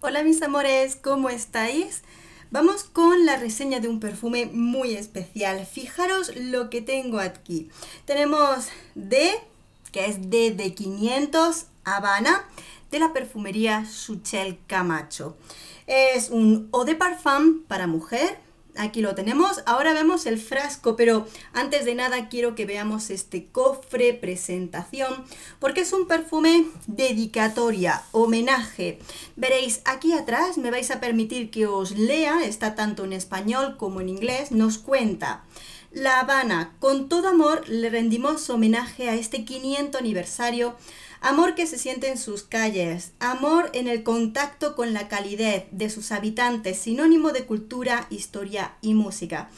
Hola mis amores, ¿cómo estáis? Vamos con la reseña de un perfume muy especial. Fijaros lo que tengo aquí. Tenemos D, que es D de 500 Habana, de la perfumería Suchel Camacho. Es un eau de parfum para mujer, aquí lo tenemos. Ahora vemos el frasco, pero antes de nada quiero que veamos este cofre presentación, porque es un perfume dedicatoria, homenaje. Veréis, aquí atrás me vais a permitir que os lea, está tanto en español como en inglés, nos cuenta. La Habana, con todo amor le rendimos homenaje a este 500 aniversario, amor que se siente en sus calles, amor en el contacto con la calidez de sus habitantes, sinónimo de cultura, historia y música.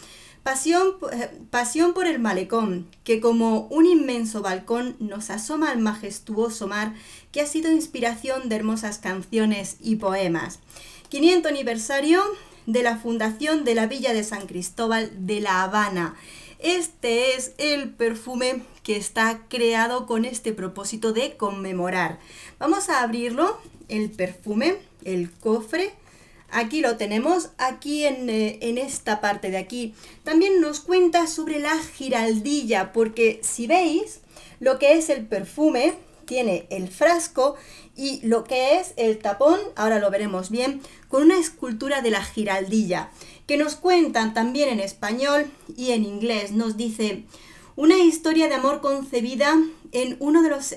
Pasión, eh, pasión por el malecón, que como un inmenso balcón nos asoma al majestuoso mar que ha sido inspiración de hermosas canciones y poemas. 500 aniversario, de la fundación de la Villa de San Cristóbal de La Habana. Este es el perfume que está creado con este propósito de conmemorar. Vamos a abrirlo, el perfume, el cofre. Aquí lo tenemos, aquí en, eh, en, esta parte de aquí. También nos cuenta sobre la giraldilla, porque si veis lo que es el perfume, tiene el frasco y lo que es el tapón, ahora lo veremos bien, con una escultura de la giraldilla, que nos cuentan también en español y en inglés. Nos dice una historia de amor concebida en uno de los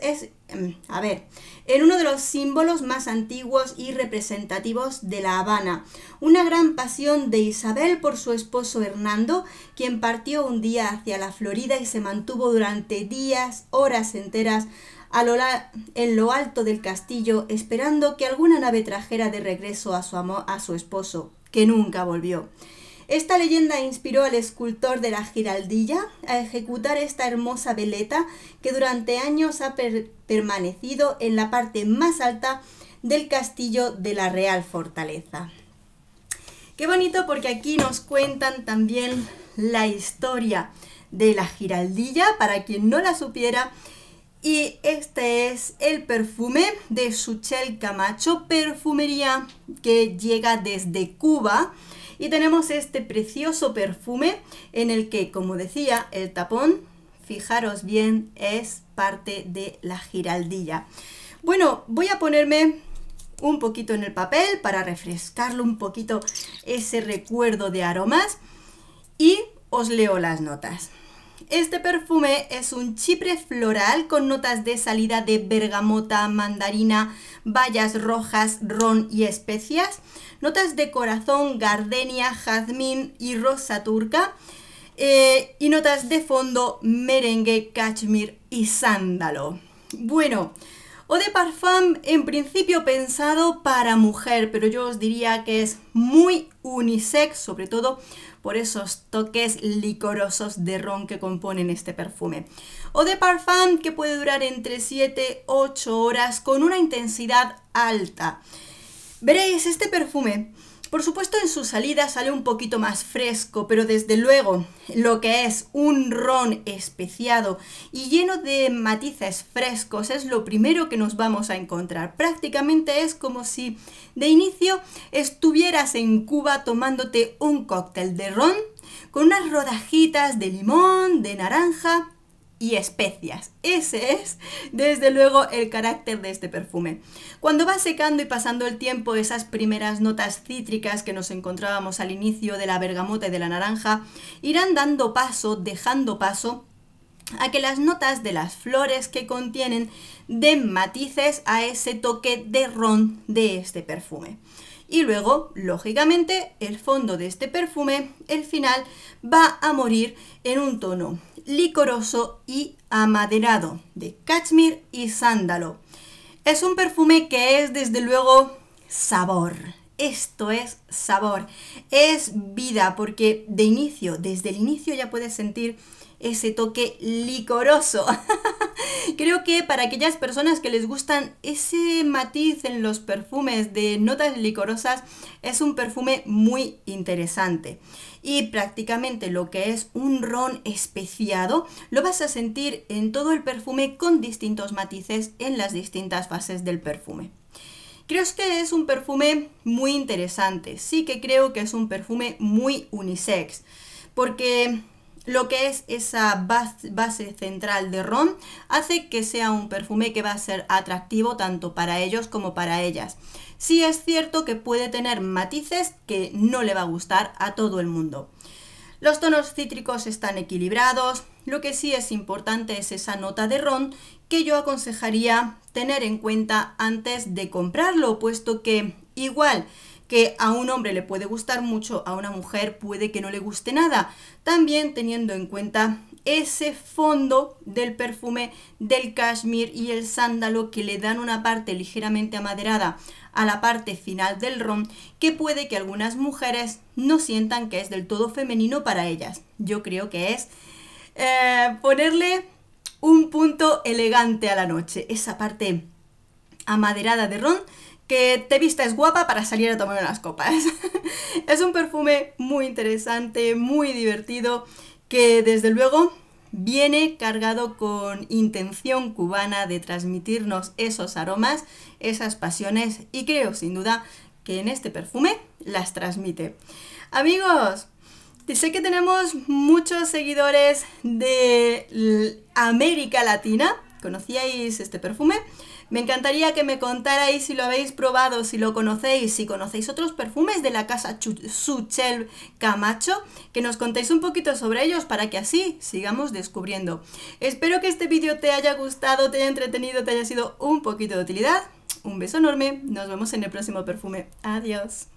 Em, a ver, en uno de los símbolos más antiguos y representativos de La Habana, una gran pasión de Isabel por su esposo Hernando, quien partió un día hacia la Florida y se mantuvo durante días, horas enteras, en lo alto del castillo, esperando que alguna nave trajera de regreso a su, a su esposo, que nunca volvió. Esta leyenda inspiró al escultor de la Giraldilla a ejecutar esta hermosa veleta que durante años ha permanecido en la parte más alta del castillo de la Real Fortaleza. Qué bonito porque aquí nos cuentan también la historia de la Giraldilla, para quien no la supiera, y este es el perfume de Suchel Camacho, perfumería que llega desde Cuba. Y tenemos este precioso perfume en el que, como decía, el tapón, fijaros bien, es parte de la giraldilla. Bueno, voy a ponerme un poquito en el papel para refrescarlo un poquito ese recuerdo de aromas y os leo las notas. Este perfume es un chipre floral con notas de salida de bergamota, mandarina, bayas rojas, ron y especias, notas de corazón, gardenia, jazmín y rosa turca. Eh, y notas de fondo merengue, cachemir y sándalo. Bueno, o de parfum en principio pensado para mujer, pero yo os diría que es muy unisex, sobre todo por esos toques licorosos de ron que componen este perfume. O de parfum que puede durar entre 7, 8 horas con una intensidad alta. Veréis, este perfume por supuesto, en su salida sale un poquito más fresco, pero desde luego lo que es un ron especiado y lleno de matices frescos es lo primero que nos vamos a encontrar. Prácticamente es como si de inicio estuvieras en Cuba tomándote un cóctel de ron con unas rodajitas de limón, de naranja y especias. Ese es, desde luego, el carácter de este perfume. Cuando va secando y pasando el tiempo, esas primeras notas cítricas que nos encontrábamos al inicio de la bergamota y de la naranja irán dando paso, dejando paso a que las notas de las flores que contienen den matices a ese toque de ron de este perfume y luego, lógicamente, el fondo de este perfume, el final, va a morir en un tono licoroso y amaderado de cachemir y sándalo. Es un perfume que es desde luego sabor. Esto es sabor, es vida, porque de inicio, desde el inicio ya puedes sentir ese toque licoroso. creo que para aquellas personas que les gustan ese matiz en los perfumes de notas licorosas, es un perfume muy interesante. Y prácticamente lo que es un ron especiado, lo vas a sentir en todo el perfume con distintos matices en las distintas fases del perfume. Creo que es un perfume muy interesante, sí que creo que es un perfume muy unisex, porque lo que es esa base, central de ron hace que sea un perfume que va a ser atractivo tanto para ellos como para ellas. Sí es cierto que puede tener matices que no le va a gustar a todo el mundo. Los tonos cítricos están equilibrados, lo que sí es importante es esa nota de ron que yo aconsejaría tener en cuenta antes de comprarlo, puesto que igual que a un hombre le puede gustar mucho, a una mujer puede que no le guste nada. También teniendo en cuenta ese fondo del perfume del cashmere y el sándalo que le dan una parte ligeramente amaderada a la parte final del ron que puede que algunas mujeres no sientan que es del todo femenino para ellas. Yo creo que es eh, ponerle un punto elegante a la noche, esa parte amaderada de ron que te es guapa para salir a tomar unas copas. es un perfume muy interesante, muy divertido, que desde luego viene cargado con intención cubana de transmitirnos esos aromas, esas pasiones y creo sin duda que en este perfume las transmite. Amigos, sé que tenemos muchos seguidores de América Latina, ¿Conocíais este perfume? Me encantaría que me contarais si lo habéis probado, si lo conocéis, si conocéis otros perfumes de la casa Suchel Camacho, que nos contéis un poquito sobre ellos para que así sigamos descubriendo. Espero que este vídeo te haya gustado, te haya entretenido, te haya sido un poquito de utilidad. Un beso enorme, nos vemos en el próximo perfume. Adiós.